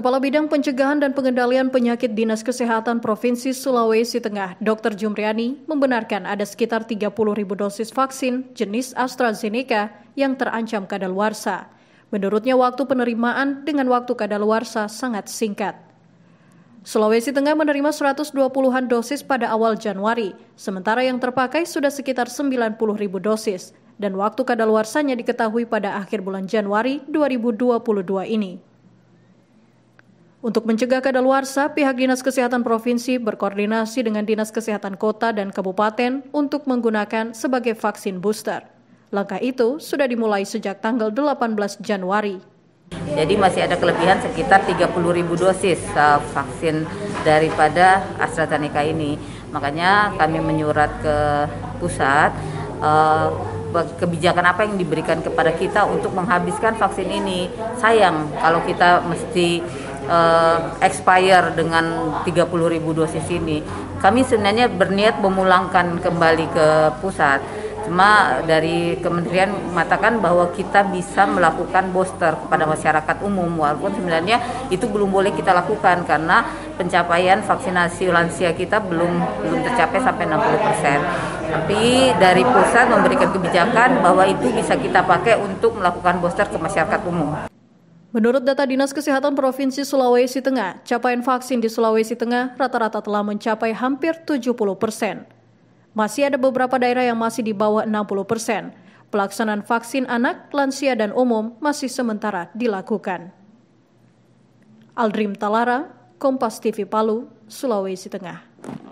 Kepala Bidang Pencegahan dan Pengendalian Penyakit Dinas Kesehatan Provinsi Sulawesi Tengah, Dr. Jumriani, membenarkan ada sekitar 30 ribu dosis vaksin jenis AstraZeneca yang terancam kadaluarsa. Menurutnya waktu penerimaan dengan waktu kadaluarsa sangat singkat. Sulawesi Tengah menerima 120-an dosis pada awal Januari, sementara yang terpakai sudah sekitar 90 ribu dosis, dan waktu kadaluarsanya diketahui pada akhir bulan Januari 2022 ini. Untuk mencegah kadaluarsa, pihak Dinas Kesehatan Provinsi berkoordinasi dengan Dinas Kesehatan Kota dan Kabupaten untuk menggunakan sebagai vaksin booster. Langkah itu sudah dimulai sejak tanggal 18 Januari. Jadi masih ada kelebihan sekitar 30 ribu dosis eh, vaksin daripada AstraZeneca ini. Makanya kami menyurat ke pusat eh, kebijakan apa yang diberikan kepada kita untuk menghabiskan vaksin ini. Sayang kalau kita mesti uh, expire dengan 30.000 dosis ini. Kami sebenarnya berniat memulangkan kembali ke pusat. Cuma dari kementerian mengatakan bahwa kita bisa melakukan booster kepada masyarakat umum walaupun sebenarnya itu belum boleh kita lakukan karena pencapaian vaksinasi lansia kita belum belum tercapai sampai 60%. persen. Tapi dari pusat memberikan kebijakan bahwa itu bisa kita pakai untuk melakukan booster ke masyarakat umum. Menurut data Dinas Kesehatan Provinsi Sulawesi Tengah, capaian vaksin di Sulawesi Tengah rata-rata telah mencapai hampir 70 persen. Masih ada beberapa daerah yang masih di bawah 60 persen. Pelaksanaan vaksin anak, lansia, dan umum masih sementara dilakukan. Aldrim Talara, Kompas TV Palu, Sulawesi Tengah.